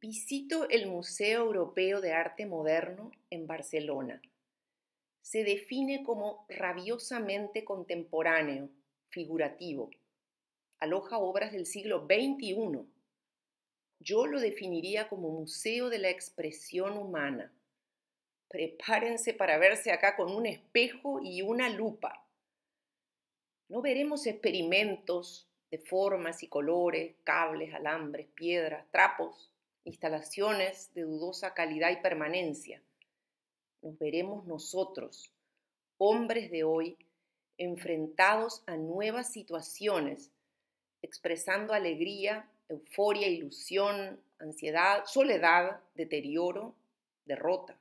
visito el Museo Europeo de Arte Moderno en Barcelona. Se define como rabiosamente contemporáneo, figurativo. Aloja obras del siglo XXI. Yo lo definiría como Museo de la Expresión Humana. Prepárense para verse acá con un espejo y una lupa. No veremos experimentos de formas y colores, cables, alambres, piedras, trapos instalaciones de dudosa calidad y permanencia. Nos veremos nosotros, hombres de hoy, enfrentados a nuevas situaciones, expresando alegría, euforia, ilusión, ansiedad, soledad, deterioro, derrota.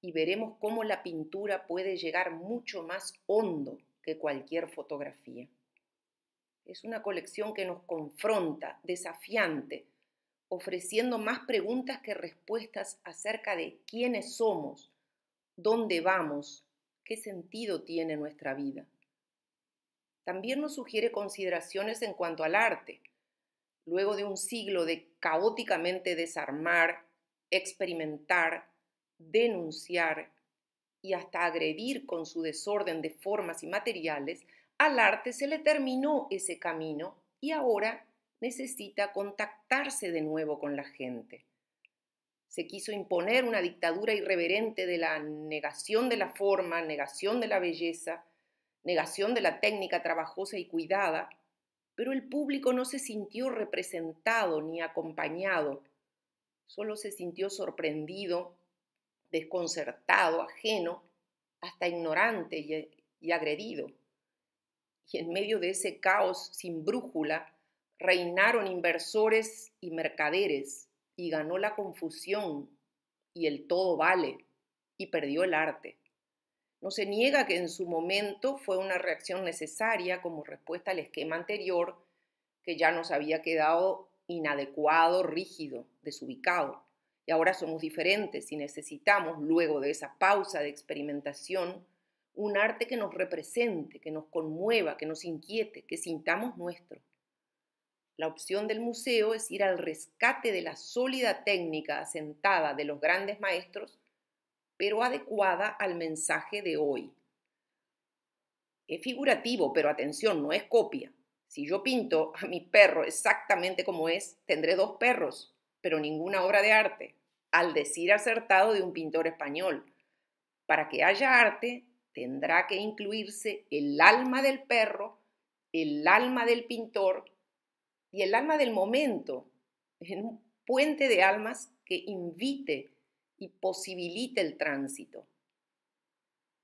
Y veremos cómo la pintura puede llegar mucho más hondo que cualquier fotografía. Es una colección que nos confronta, desafiante, ofreciendo más preguntas que respuestas acerca de quiénes somos, dónde vamos, qué sentido tiene nuestra vida. También nos sugiere consideraciones en cuanto al arte. Luego de un siglo de caóticamente desarmar, experimentar, denunciar y hasta agredir con su desorden de formas y materiales, al arte se le terminó ese camino y ahora necesita contactarse de nuevo con la gente. Se quiso imponer una dictadura irreverente de la negación de la forma, negación de la belleza, negación de la técnica trabajosa y cuidada, pero el público no se sintió representado ni acompañado, solo se sintió sorprendido, desconcertado, ajeno, hasta ignorante y, eh, agredido. Y en medio de ese caos sin brújula, reinaron inversores y mercaderes y ganó la confusión y el todo vale y perdió el arte. No se niega que en su momento fue una reacción necesaria como respuesta al esquema anterior que ya nos había quedado inadecuado, rígido, desubicado. Y ahora somos diferentes y necesitamos, luego de esa pausa de experimentación, un arte que nos represente, que nos conmueva, que nos inquiete, que sintamos nuestro. La opción del museo es ir al rescate de la sólida técnica asentada de los grandes maestros, pero adecuada al mensaje de hoy. Es figurativo, pero atención, no es copia. Si yo pinto a mi perro exactamente como es, tendré dos perros, pero ninguna obra de arte, al decir acertado de un pintor español. Para que haya arte, tendrá que incluirse el alma del perro, el alma del pintor y el alma del momento, en un puente de almas que invite y posibilite el tránsito.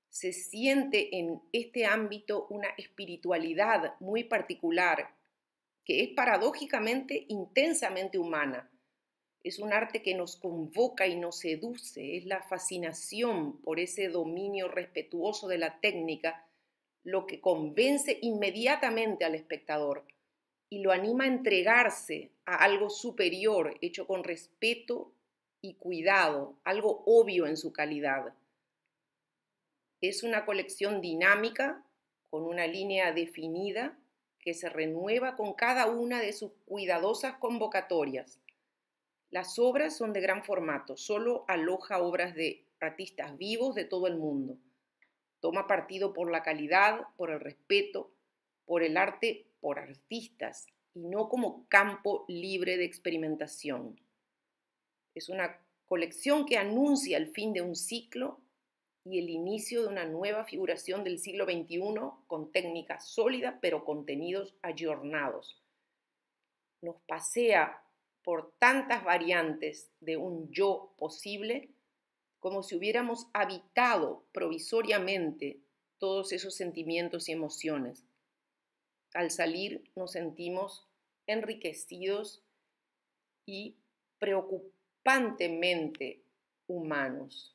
Se siente en este ámbito una espiritualidad muy particular que es paradójicamente intensamente humana. Es un arte que nos convoca y nos seduce, es la fascinación por ese dominio respetuoso de la técnica lo que convence inmediatamente al espectador y lo anima a entregarse a algo superior, hecho con respeto y cuidado, algo obvio en su calidad. Es una colección dinámica, con una línea definida, que se renueva con cada una de sus cuidadosas convocatorias. Las obras son de gran formato, solo aloja obras de artistas vivos de todo el mundo. Toma partido por la calidad, por el respeto, por el arte por artistas y no como campo libre de experimentación. Es una colección que anuncia el fin de un ciclo y el inicio de una nueva figuración del siglo XXI con técnica sólida pero contenidos ayornados. Nos pasea por tantas variantes de un yo posible como si hubiéramos habitado provisoriamente todos esos sentimientos y emociones al salir nos sentimos enriquecidos y preocupantemente humanos.